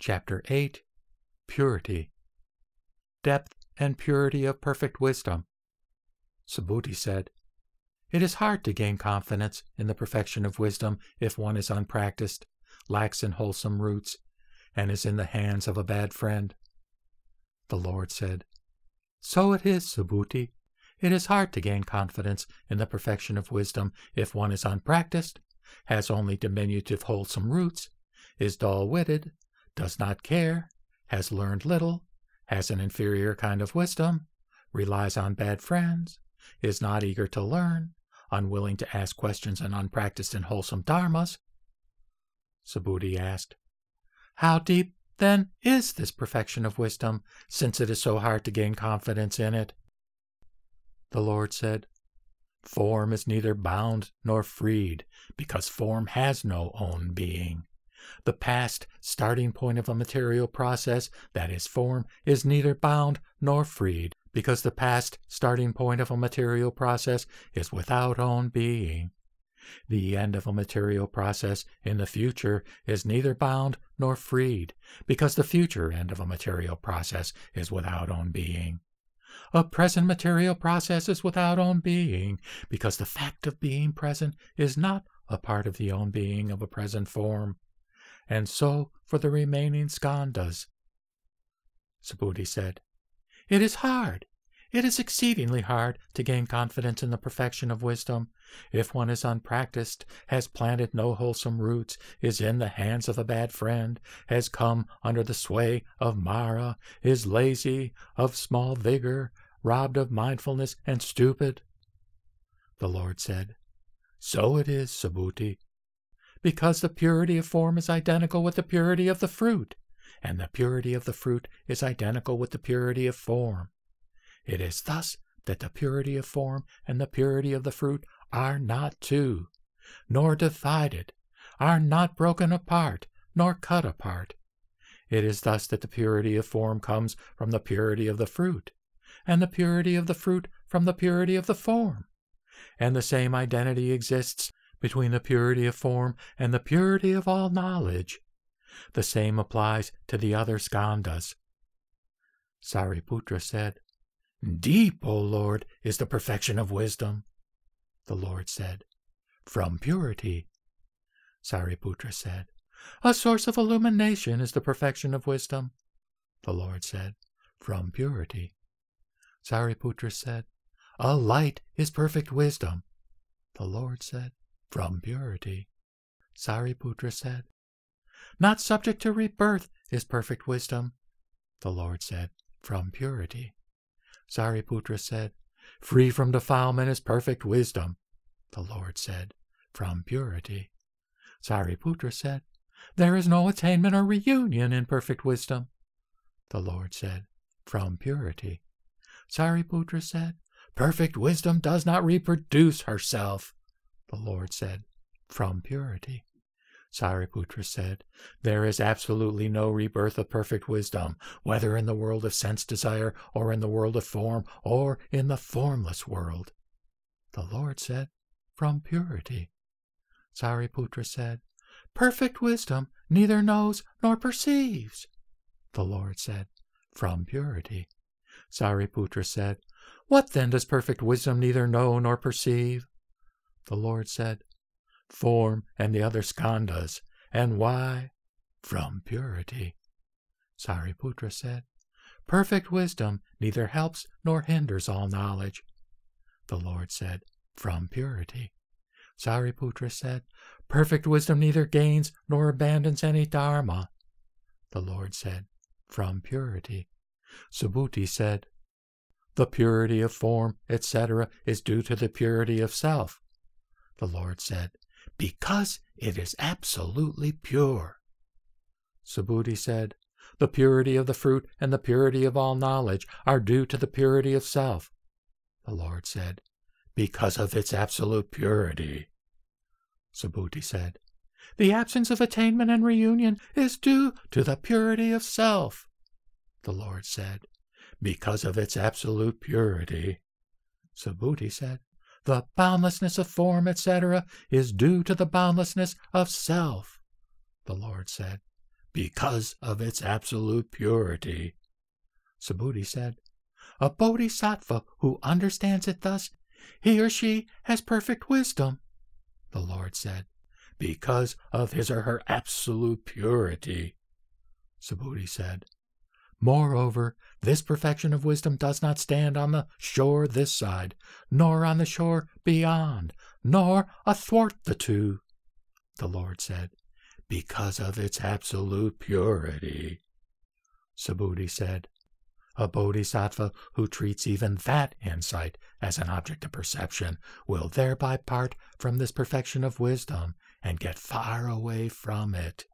Chapter 8 Purity Depth and Purity of Perfect Wisdom. Subhuti said, It is hard to gain confidence in the perfection of wisdom if one is unpracticed, lacks in wholesome roots, and is in the hands of a bad friend. The Lord said, So it is, Subhuti. It is hard to gain confidence in the perfection of wisdom if one is unpracticed, has only diminutive wholesome roots, is dull witted, does not care, has learned little, has an inferior kind of wisdom, relies on bad friends, is not eager to learn, unwilling to ask questions and unpracticed in wholesome dharmas. Subhuti asked, How deep, then, is this perfection of wisdom, since it is so hard to gain confidence in it? The Lord said, Form is neither bound nor freed, because form has no own being. The past starting point of a material process, that is form, is neither bound nor freed, because the past starting point of a material process is without own being. The end of a material process in the future is neither bound nor freed, because the future end of a material process is without own being. A present material process is without own being, because the fact of being present is not a part of the own being of a present form and so for the remaining skandhas. Subhuti said, It is hard, it is exceedingly hard to gain confidence in the perfection of wisdom. If one is unpracticed, has planted no wholesome roots, is in the hands of a bad friend, has come under the sway of Mara, is lazy, of small vigor, robbed of mindfulness, and stupid. The Lord said, So it is, Subhuti because the purity of form is identical with the purity of the fruit, and the purity of the fruit is identical with the purity of form. It is thus that the purity of form and the purity of the fruit are not two, nor divided, are not broken apart, nor cut apart. It is thus that the purity of form comes from the purity of the fruit, and the purity of the fruit from the purity of the form. And the same identity exists between the purity of form and the purity of all knowledge. The same applies to the other skandhas. Sariputra said, Deep, O Lord, is the perfection of wisdom. The Lord said, From purity. Sariputra said, A source of illumination is the perfection of wisdom. The Lord said, From purity. Sariputra said, A light is perfect wisdom. The Lord said, from purity. Sariputra said, Not subject to rebirth is perfect wisdom. The Lord said, From purity. Sariputra said, Free from defilement is perfect wisdom. The Lord said, From purity. Sariputra said, There is no attainment or reunion in perfect wisdom. The Lord said, From purity. Sariputra said, Perfect wisdom does not reproduce herself. The Lord said, From purity. Sariputra said, There is absolutely no rebirth of perfect wisdom, whether in the world of sense desire, or in the world of form, or in the formless world. The Lord said, From purity. Sariputra said, Perfect wisdom neither knows nor perceives. The Lord said, From purity. Sariputra said, What then does perfect wisdom neither know nor perceive? the Lord said, form and the other skandhas. And why? From purity. Sariputra said, Perfect wisdom neither helps nor hinders all knowledge. The Lord said, From purity. Sariputra said, Perfect wisdom neither gains nor abandons any dharma. The Lord said, From purity. Subhuti said, The purity of form, etc., is due to the purity of self the Lord said, because it is absolutely pure. Subhuti said, The purity of the fruit and the purity of all knowledge are due to the purity of self. The Lord said, Because of its absolute purity. Subhuti said, The absence of attainment and reunion is due to the purity of self. The Lord said, Because of its absolute purity. Subhuti said, the boundlessness of form, etc., is due to the boundlessness of self, the Lord said, because of its absolute purity. Subhuti said, A bodhisattva who understands it thus, he or she has perfect wisdom, the Lord said, because of his or her absolute purity. Subhuti said, Moreover, this perfection of wisdom does not stand on the shore this side, nor on the shore beyond, nor athwart the two, the Lord said, because of its absolute purity. Subhuti said, A bodhisattva who treats even that insight as an object of perception will thereby part from this perfection of wisdom and get far away from it.